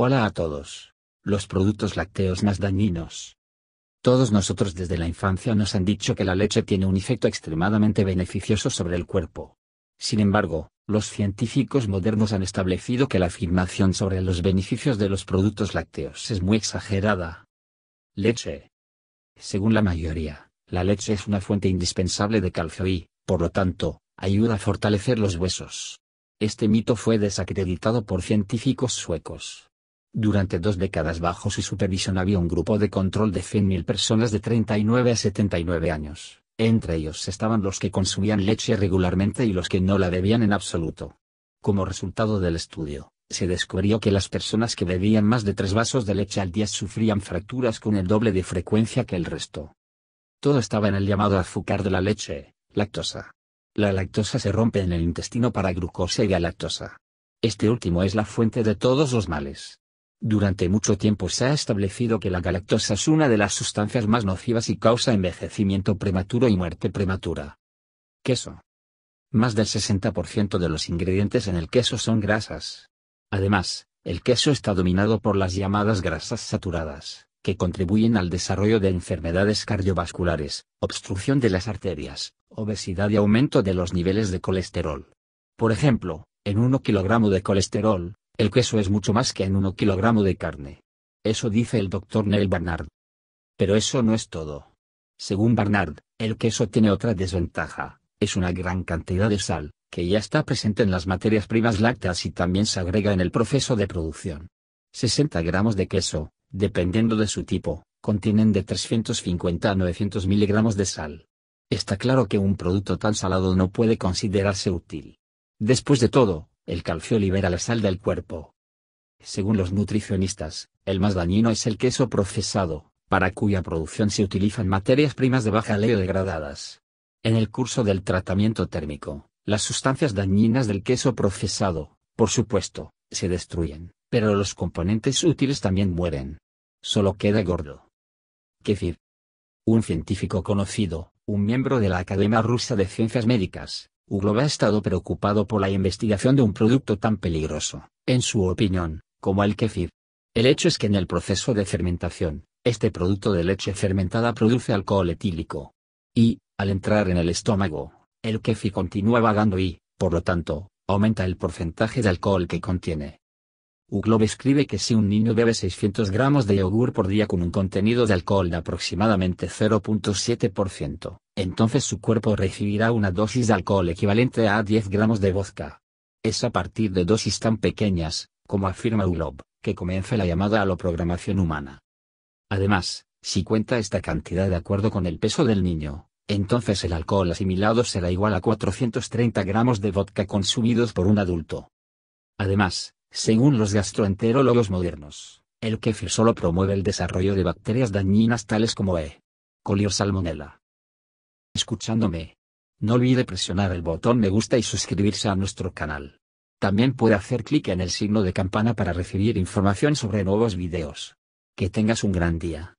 Hola a todos. Los productos lácteos más dañinos. Todos nosotros desde la infancia nos han dicho que la leche tiene un efecto extremadamente beneficioso sobre el cuerpo. Sin embargo, los científicos modernos han establecido que la afirmación sobre los beneficios de los productos lácteos es muy exagerada. Leche. Según la mayoría, la leche es una fuente indispensable de calcio y, por lo tanto, ayuda a fortalecer los huesos. Este mito fue desacreditado por científicos suecos. Durante dos décadas bajo su supervisión había un grupo de control de 100.000 personas de 39 a 79 años. Entre ellos estaban los que consumían leche regularmente y los que no la bebían en absoluto. Como resultado del estudio, se descubrió que las personas que bebían más de tres vasos de leche al día sufrían fracturas con el doble de frecuencia que el resto. Todo estaba en el llamado azúcar de la leche, lactosa. La lactosa se rompe en el intestino para glucosa y galactosa. Este último es la fuente de todos los males. Durante mucho tiempo se ha establecido que la galactosa es una de las sustancias más nocivas y causa envejecimiento prematuro y muerte prematura. Queso. Más del 60% de los ingredientes en el queso son grasas. Además, el queso está dominado por las llamadas grasas saturadas, que contribuyen al desarrollo de enfermedades cardiovasculares, obstrucción de las arterias, obesidad y aumento de los niveles de colesterol. Por ejemplo, en 1 kilogramo de colesterol, el queso es mucho más que en 1 kilogramo de carne. Eso dice el doctor Neil Barnard. Pero eso no es todo. Según Barnard, el queso tiene otra desventaja, es una gran cantidad de sal, que ya está presente en las materias primas lácteas y también se agrega en el proceso de producción. 60 gramos de queso, dependiendo de su tipo, contienen de 350 a 900 miligramos de sal. Está claro que un producto tan salado no puede considerarse útil. Después de todo, el calcio libera la sal del cuerpo. Según los nutricionistas, el más dañino es el queso procesado, para cuya producción se utilizan materias primas de baja ley degradadas. En el curso del tratamiento térmico, las sustancias dañinas del queso procesado, por supuesto, se destruyen, pero los componentes útiles también mueren. Solo queda gordo. Kefir. Un científico conocido, un miembro de la Academia Rusa de Ciencias Médicas, Ugloba ha estado preocupado por la investigación de un producto tan peligroso, en su opinión, como el kefir. El hecho es que en el proceso de fermentación, este producto de leche fermentada produce alcohol etílico. Y, al entrar en el estómago, el kefir continúa vagando y, por lo tanto, aumenta el porcentaje de alcohol que contiene. Uglob escribe que si un niño bebe 600 gramos de yogur por día con un contenido de alcohol de aproximadamente 0.7%, entonces su cuerpo recibirá una dosis de alcohol equivalente a 10 gramos de vodka. Es a partir de dosis tan pequeñas, como afirma Uglob, que comienza la llamada a la programación humana. Además, si cuenta esta cantidad de acuerdo con el peso del niño, entonces el alcohol asimilado será igual a 430 gramos de vodka consumidos por un adulto. Además, según los gastroenterólogos modernos, el Kefir solo promueve el desarrollo de bacterias dañinas tales como E. coli o salmonella. Escuchándome. No olvide presionar el botón me gusta y suscribirse a nuestro canal. También puede hacer clic en el signo de campana para recibir información sobre nuevos videos. Que tengas un gran día.